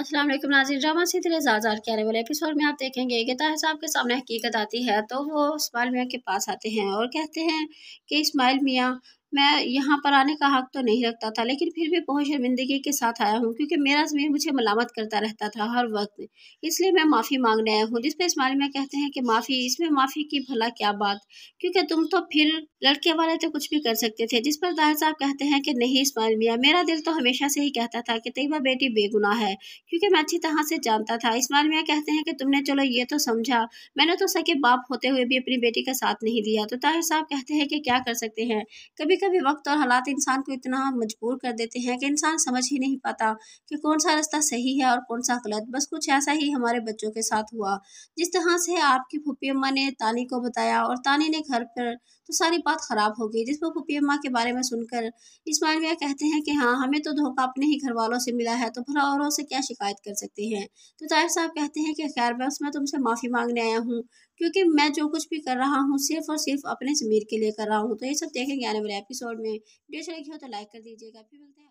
Aslam Nazi drama से तेरे के आने वाले एपिसोड में आप देखेंगे कि ताहिर साहब के सामने हकीकत आती है तो वो इस्माइल मियाँ के पास आते हैं और कहते हैं कि इस्माइल मियाँ मैं यहाँ पर आने का हक तो नहीं रखता था लेकिन फिर भी बहुत शर्मिंदगी के साथ आया हूँ क्योंकि मेरा जमीन मुझे मलामत करता रहता था हर वक्त इसलिए मैं माफ़ी मांगने आया हूँ जिसमें इस्माइल कहते हैं कि माफ़ी इसमें माफ़ी की भला क्या बात क्योंकि तुम तो फिर लड़के वाले तो कुछ भी कर सकते थे जिस पर ताहिर साहब कहते हैं कि नहीं इस्माइल मियाँ मेरा दिल तो हमेशा से ही कहता था कि तेबा बेटी बेगुना है क्योंकि मैं अच्छी तरह से जानता था इस्माइल मियाँ कहते हैं कि तुमने चलो ये तो समझा मैंने तो सके बाप होते हुए भी अपनी बेटी का साथ नहीं दिया तो ताहिर साहब कहते हैं कि क्या कर सकते हैं कभी कभी वक्त और हालात इंसान को इतना मजबूर कर देते हैं कि इंसान समझ ही नहीं पाता कि कौन सा रास्ता सही है और कौन सा गलत बस कुछ ऐसा ही हमारे बच्चों के साथ हुआ जिस तरह से आपकी फूफी अम्मा ने तानी को बताया और तानी ने घर पर तो सारी बात ख़राब हो गई जिस पर फूफी अम्मा के बारे में सुनकर इस्माइल भैया कहते हैं कि हाँ हमें तो धोखा अपने ही घर वालों से मिला है तो भला औरों से क्या शिकायत कर सकते हैं तो ताहिर साहब कहते हैं कि खैर मैं तुमसे माफ़ी मांगने आया हूँ क्योंकि मैं जो कुछ भी कर रहा हूँ सिर्फ और सिर्फ अपने ज़मीर के लिए कर रहा हूँ तो ये सब देखेंगे आने वाले एपिसोड में वीडियो अच्छी लगी हो तो लाइक कर दीजिएगा फिर मिलते हैं